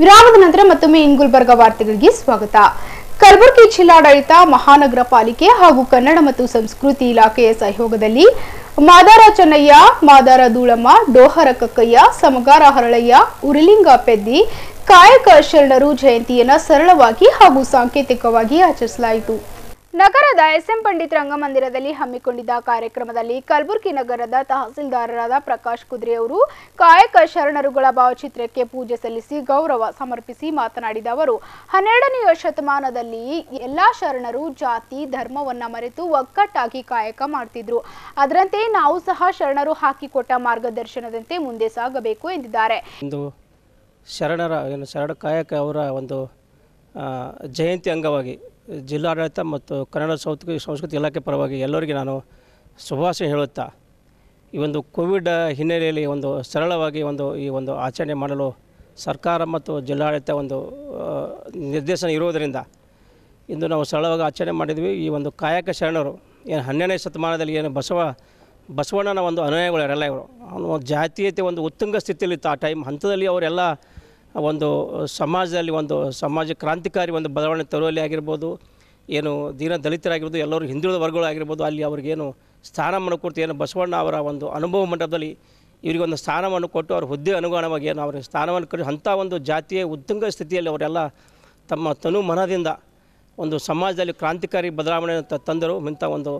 ವಿರಾಮದ ನಂತರ ಮತ್ತೊಮ್ಮೆ ಇನ್ ವಾರ್ತೆಗಳಿಗೆ ಸ್ವಾಗತ ಕಲಬುರಗಿ ಜಿಲ್ಲಾಡಳಿತ ಮಹಾನಗರ ಪಾಲಿಕೆ ಹಾಗೂ ಕನ್ನಡ ಮತ್ತು ಸಂಸ್ಕೃತಿ ಇಲಾಖೆಯ ಸಹಯೋಗದಲ್ಲಿ ಮಾದಾರ ಚನ್ನಯ್ಯ ಮಾದಾರ ದೂಳಮ್ಮ ಡೋಹರ ಕಕ್ಕಯ್ಯ ಸಮಗಾರ ಹರಳಯ್ಯ ಉರಿಲಿಂಗ ಪೆದ್ದಿ ಕಾಯಕ ಶರಣರು ಜಯಂತಿಯನ್ನು ಸರಳವಾಗಿ ಹಾಗೂ ಸಾಂಕೇತಿಕವಾಗಿ ಆಚರಿಸಲಾಯಿತು ನಗರದ ಎಸ್ಎಂ ಪಂಡಿತ್ ರಂಗಮಂದಿರದಲ್ಲಿ ಹಮ್ಮಿಕೊಂಡಿದ್ದ ಕಾರ್ಯಕ್ರಮದಲ್ಲಿ ಕಲಬುರಗಿ ನಗರದ ತಹಸೀಲ್ದಾರರಾದ ಪ್ರಕಾಶ್ ಕುದ್ರೆ ಅವರು ಕಾಯಕ ಶರಣರುಗಳ ಭಾವಚಿತ್ರಕ್ಕೆ ಪೂಜೆ ಸಲ್ಲಿಸಿ ಗೌರವ ಸಮರ್ಪಿಸಿ ಮಾತನಾಡಿದ ಅವರು ಹನ್ನೆರಡನೆಯ ಶತಮಾನದಲ್ಲಿ ಎಲ್ಲ ಶರಣರು ಜಾತಿ ಧರ್ಮವನ್ನ ಮರೆತು ಒಗ್ಗಟ್ಟಾಗಿ ಕಾಯಕ ಮಾಡ್ತಿದ್ರು ಅದರಂತೆ ನಾವು ಸಹ ಶರಣರು ಹಾಕಿಕೊಟ್ಟ ಮಾರ್ಗದರ್ಶನದಂತೆ ಮುಂದೆ ಸಾಗಬೇಕು ಎಂದಿದ್ದಾರೆ ಶರಣರ ಶರಣ ಕಾಯಕ ಅವರ ಒಂದು ಜಯಂತಿ ಅಂಗವಾಗಿ ಜಿಲ್ಲಾಡಳಿತ ಮತ್ತು ಕನ್ನಡ ಸಂಸ್ಕೃತಿ ಸಂಸ್ಕೃತಿ ಇಲಾಖೆ ಪರವಾಗಿ ಎಲ್ಲರಿಗೆ ನಾನು ಶುಭಾಶಯ ಹೇಳುತ್ತಾ ಈ ಒಂದು ಕೋವಿಡ್ ಹಿನ್ನೆಲೆಯಲ್ಲಿ ಒಂದು ಸರಳವಾಗಿ ಒಂದು ಈ ಒಂದು ಆಚರಣೆ ಮಾಡಲು ಸರ್ಕಾರ ಮತ್ತು ಜಿಲ್ಲಾಡಳಿತ ಒಂದು ನಿರ್ದೇಶನ ಇರುವುದರಿಂದ ಇಂದು ನಾವು ಸರಳವಾಗಿ ಆಚರಣೆ ಮಾಡಿದ್ವಿ ಈ ಒಂದು ಕಾಯಕ ಶರಣರು ಏನು ಹನ್ನೆರಡನೇ ಶತಮಾನದಲ್ಲಿ ಏನು ಬಸವ ಬಸವಣ್ಣನ ಒಂದು ಅನುಯಾಯಿಗಳು ಇವರು ಅವನು ಜಾತೀಯತೆ ಒಂದು ಉತ್ತುಂಗ ಸ್ಥಿತಿಯಲ್ಲಿತ್ತು ಆ ಟೈಮ್ ಹಂತದಲ್ಲಿ ಅವರೆಲ್ಲ ಒಂದು ಸಮಾಜದಲ್ಲಿ ಒಂದು ಸಮಾಜ ಕ್ರಾಂತಿಕಾರಿ ಒಂದು ಬದಲಾವಣೆ ತರುವಲ್ಲಿ ಆಗಿರ್ಬೋದು ಏನು ದೀನ ದಲಿತರಾಗಿರ್ಬೋದು ಎಲ್ಲರೂ ಹಿಂದುಳಿದ ವರ್ಗಗಳಾಗಿರ್ಬೋದು ಅಲ್ಲಿ ಅವ್ರಿಗೇನು ಸ್ಥಾನಮಾನ ಕೊಡ್ತು ಏನು ಬಸವಣ್ಣ ಅವರ ಒಂದು ಅನುಭವ ಮಟ್ಟದಲ್ಲಿ ಇವರಿಗೆ ಒಂದು ಸ್ಥಾನವನ್ನು ಕೊಟ್ಟು ಅವ್ರ ಹುದ್ದೆ ಅನುಗುಣವಾಗಿ ಏನು ಅವರಿಗೆ ಸ್ಥಾನವನ್ನು ಕೊಟ್ಟು ಅಂಥ ಒಂದು ಜಾತಿಯ ಉತ್ತುಂಗ ಸ್ಥಿತಿಯಲ್ಲಿ ಅವರೆಲ್ಲ ತಮ್ಮ ತನು ಮನದಿಂದ ಒಂದು ಸಮಾಜದಲ್ಲಿ ಕ್ರಾಂತಿಕಾರಿ ಬದಲಾವಣೆಯನ್ನು ತಂದರು ಇಂಥ ಒಂದು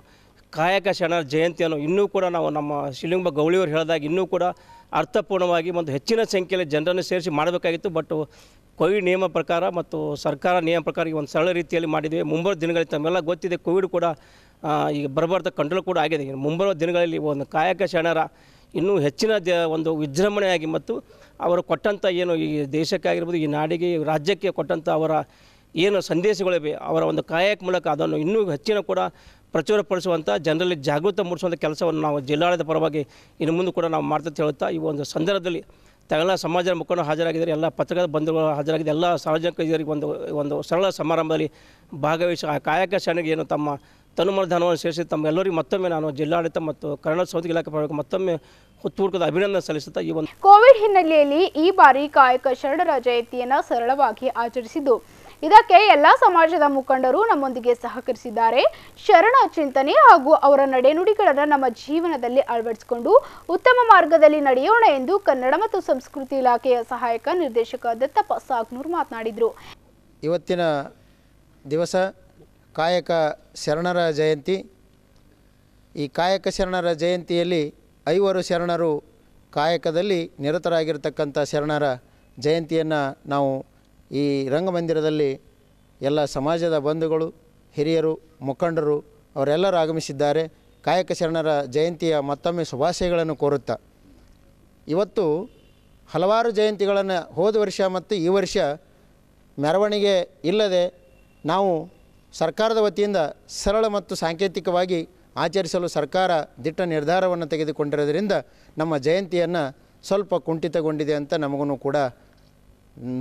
ಕಾಯಕ ಶರಣರ ಜಯಂತಿಯನ್ನು ಇನ್ನೂ ಕೂಡ ನಾವು ನಮ್ಮ ಶಿಲಿಂಬ ಗೌಳಿಯವರು ಹೇಳಿದಾಗ ಇನ್ನೂ ಕೂಡ ಅರ್ಥಪೂರ್ಣವಾಗಿ ಒಂದು ಹೆಚ್ಚಿನ ಸಂಖ್ಯೆಯಲ್ಲಿ ಜನರನ್ನು ಸೇರಿಸಿ ಮಾಡಬೇಕಾಗಿತ್ತು ಬಟ್ ಕೋವಿಡ್ ನಿಯಮ ಪ್ರಕಾರ ಮತ್ತು ಸರ್ಕಾರ ನಿಯಮ ಪ್ರಕಾರ ಈ ಒಂದು ಸರಳ ರೀತಿಯಲ್ಲಿ ಮಾಡಿದ್ವಿ ಮುಂಬರುವ ದಿನಗಳಲ್ಲಿ ತಮ್ಮೆಲ್ಲ ಗೊತ್ತಿದೆ ಕೋವಿಡ್ ಕೂಡ ಈಗ ಬರಬಾರ್ದ ಕಂಟ್ರೋಲ್ ಕೂಡ ಆಗಿದೆ ಮುಂಬರುವ ದಿನಗಳಲ್ಲಿ ಒಂದು ಕಾಯಕ ಶರಣರ ಇನ್ನೂ ಹೆಚ್ಚಿನ ದ ಒಂದು ವಿಜೃಂಭಣೆಯಾಗಿ ಮತ್ತು ಅವರು ಕೊಟ್ಟಂಥ ಏನು ಈ ದೇಶಕ್ಕಾಗಿರ್ಬೋದು ಈ ನಾಡಿಗೆ ರಾಜ್ಯಕ್ಕೆ ಕೊಟ್ಟಂಥ ಅವರ ಏನು ಸಂದೇಶಗಳಿವೆ ಅವರ ಒಂದು ಕಾಯಕ ಮೂಲಕ ಅದನ್ನು ಇನ್ನೂ ಹೆಚ್ಚಿನ ಕೂಡ ಪ್ರಚುರಪಡಿಸುವಂಥ ಜನರಲ್ಲಿ ಜಾಗೃತ ಮೂಡಿಸುವಂಥ ಕೆಲಸವನ್ನು ನಾವು ಜಿಲ್ಲಾಡಳಿತ ಪರವಾಗಿ ಇನ್ನು ಮುಂದೆ ಕೂಡ ನಾವು ಮಾಡ್ತಾ ಹೇಳುತ್ತಾ ಈ ಒಂದು ಸಂದರ್ಭದಲ್ಲಿ ತಗಲ ಸಮಾಜದ ಮುಖಂಡ ಹಾಜರಾಗಿದ್ದಾರೆ ಎಲ್ಲ ಪತ್ರಿಕಾ ಬಂಧುಗಳು ಹಾಜರಾಗಿದ್ದ ಎಲ್ಲ ಸಾರ್ವಜನಿಕರಿಗೆ ಒಂದು ಒಂದು ಸರಳ ಸಮಾರಂಭದಲ್ಲಿ ಭಾಗವಹಿಸಿ ಆ ಕಾಯಕ ಶಾಣೆಗೆ ಏನು ತಮ್ಮ ತನುಮಾನವನ್ನು ಸೇರಿಸಿ ತಮ್ಮೆಲ್ಲರಿಗೂ ಮತ್ತೊಮ್ಮೆ ನಾನು ಜಿಲ್ಲಾಡಳಿತ ಮತ್ತು ಕನ್ನಡ ಸಂಸ್ಕೃತಿ ಇಲಾಖೆ ಮತ್ತೊಮ್ಮೆ ಹುತ್ತೂರ್ಕದ ಅಭಿನಂದನೆ ಸಲ್ಲಿಸುತ್ತಾ ಈ ಒಂದು ಕೋವಿಡ್ ಹಿನ್ನೆಲೆಯಲ್ಲಿ ಈ ಬಾರಿ ಕಾಯಕ ಶರಣರ ಜಯಂತಿಯನ್ನು ಸರಳವಾಗಿ ಆಚರಿಸಿದ್ದು ಇದಕ್ಕೆ ಎಲ್ಲ ಸಮಾಜದ ಮುಖಂಡರು ನಮ್ಮೊಂದಿಗೆ ಸಹಕರಿಸಿದ್ದಾರೆ ಶರಣ ಚಿಂತನೆ ಹಾಗೂ ಅವರ ನಡೆನುಡಿಗಳನ್ನು ನಮ್ಮ ಜೀವನದಲ್ಲಿ ಅಳವಡಿಸಿಕೊಂಡು ಉತ್ತಮ ಮಾರ್ಗದಲ್ಲಿ ನಡೆಯೋಣ ಎಂದು ಕನ್ನಡ ಮತ್ತು ಸಂಸ್ಕೃತಿ ಇಲಾಖೆಯ ಸಹಾಯಕ ನಿರ್ದೇಶಕ ದತ್ತಪ್ಪ ಸಾಗ್ನೂರ್ ಮಾತನಾಡಿದರು ಇವತ್ತಿನ ದಿವಸ ಕಾಯಕ ಶರಣರ ಜಯಂತಿ ಈ ಕಾಯಕ ಶರಣರ ಜಯಂತಿಯಲ್ಲಿ ಐವರು ಶರಣರು ಕಾಯಕದಲ್ಲಿ ನಿರತರಾಗಿರ್ತಕ್ಕಂಥ ಶರಣರ ಜಯಂತಿಯನ್ನು ನಾವು ಈ ರಂಗಮಂದಿರದಲ್ಲಿ ಎಲ್ಲ ಸಮಾಜದ ಬಂಧುಗಳು ಹಿರಿಯರು ಮುಖಂಡರು ಅವರೆಲ್ಲರೂ ಆಗಮಿಸಿದ್ದಾರೆ ಕಾಯಕ ಶರಣರ ಜಯಂತಿಯ ಮತ್ತೊಮ್ಮೆ ಶುಭಾಶಯಗಳನ್ನು ಕೋರುತ್ತಾ ಇವತ್ತು ಹಲವಾರು ಜಯಂತಿಗಳನ್ನು ಹೋದ ವರ್ಷ ಮತ್ತು ಈ ವರ್ಷ ಮೆರವಣಿಗೆ ಇಲ್ಲದೆ ನಾವು ಸರ್ಕಾರದ ವತಿಯಿಂದ ಸರಳ ಮತ್ತು ಸಾಂಕೇತಿಕವಾಗಿ ಆಚರಿಸಲು ಸರ್ಕಾರ ದಿಟ್ಟ ನಿರ್ಧಾರವನ್ನು ತೆಗೆದುಕೊಂಡಿರೋದರಿಂದ ನಮ್ಮ ಜಯಂತಿಯನ್ನು ಸ್ವಲ್ಪ ಕುಂಠಿತಗೊಂಡಿದೆ ಅಂತ ನಮಗೂ ಕೂಡ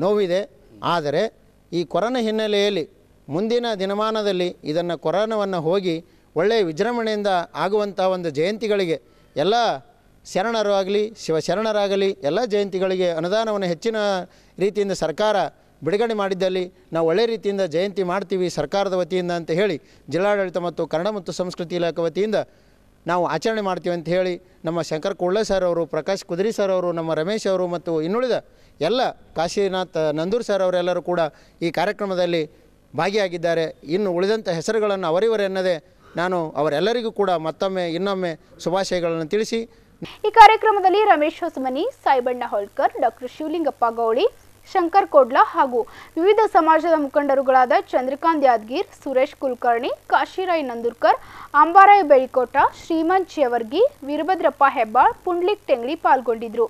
ನೋವಿದೆ ಆದರೆ ಈ ಕೊರೋನ ಹಿನ್ನೆಲೆಯಲ್ಲಿ ಮುಂದಿನ ದಿನಮಾನದಲ್ಲಿ ಇದನ್ನು ಕೊರೋನವನ್ನು ಹೋಗಿ ಒಳ್ಳೆಯ ವಿಜೃಂಭಣೆಯಿಂದ ಆಗುವಂಥ ಒಂದು ಜಯಂತಿಗಳಿಗೆ ಎಲ್ಲ ಶರಣರು ಆಗಲಿ ಶಿವಶರಣರಾಗಲಿ ಎಲ್ಲ ಜಯಂತಿಗಳಿಗೆ ಅನುದಾನವನ್ನು ಹೆಚ್ಚಿನ ರೀತಿಯಿಂದ ಸರ್ಕಾರ ಬಿಡುಗಡೆ ಮಾಡಿದ್ದಲ್ಲಿ ನಾವು ಒಳ್ಳೆ ರೀತಿಯಿಂದ ಜಯಂತಿ ಮಾಡ್ತೀವಿ ಸರ್ಕಾರದ ವತಿಯಿಂದ ಅಂತ ಹೇಳಿ ಜಿಲ್ಲಾಡಳಿತ ಮತ್ತು ಕನ್ನಡ ಮತ್ತು ಸಂಸ್ಕೃತಿ ಇಲಾಖೆ ವತಿಯಿಂದ ನಾವು ಆಚರಣೆ ಮಾಡ್ತೀವಿ ಅಂತ ಹೇಳಿ ನಮ್ಮ ಶಂಕರ್ ಕುಳ್ಳೆ ಸರ್ ಅವರು ಪ್ರಕಾಶ್ ಕುದ್ರಿ ಸರ್ ಅವರು ನಮ್ಮ ರಮೇಶ್ ಅವರು ಮತ್ತು ಇನ್ನುಳಿದ ಎಲ್ಲ ಕಾಶಿನಾಥ್ ನಂದೂರ್ ಸರ್ ಅವರೆಲ್ಲರೂ ಕೂಡ ಈ ಕಾರ್ಯಕ್ರಮದಲ್ಲಿ ಭಾಗಿಯಾಗಿದ್ದಾರೆ ಇನ್ನು ಉಳಿದಂಥ ಹೆಸರುಗಳನ್ನು ಅವರಿವರೆನ್ನದೇ ನಾನು ಅವರೆಲ್ಲರಿಗೂ ಕೂಡ ಮತ್ತೊಮ್ಮೆ ಇನ್ನೊಮ್ಮೆ ಶುಭಾಶಯಗಳನ್ನು ತಿಳಿಸಿ ಈ ಕಾರ್ಯಕ್ರಮದಲ್ಲಿ ರಮೇಶ್ ಹೊಸಮನಿ ಸಾಯಿಬಣ್ಣ ಹೋಳ್ಕರ್ ಡಾಕ್ಟರ್ ಶಿವಲಿಂಗಪ್ಪ ಗೌಳಿ ಶಂಕರ್ ಕೋಡ್ಲಾ ಹಾಗೂ ವಿವಿಧ ಸಮಾಜದ ಮುಖಂಡರುಗಳಾದ ಚಂದ್ರಕಾಂತ್ ಯಾದಗಿರ್ ಸುರೇಶ್ ಕುಲಕರ್ಣಿ ಕಾಶಿರಾಯ್ ನಂದೂರ್ಕರ್ ಅಂಬಾರಾಯ್ ಬೆಳಿಕೋಟ ಶ್ರೀಮಂತ್ ಚೇವರ್ಗಿ ವೀರಭದ್ರಪ್ಪ ಹೆಬ್ಬಾಳ್ ಪುಂಡ್ಲಿಕ್ ಟೆಂಗ್ಲಿ ಪಾಲ್ಗೊಂಡಿದ್ರು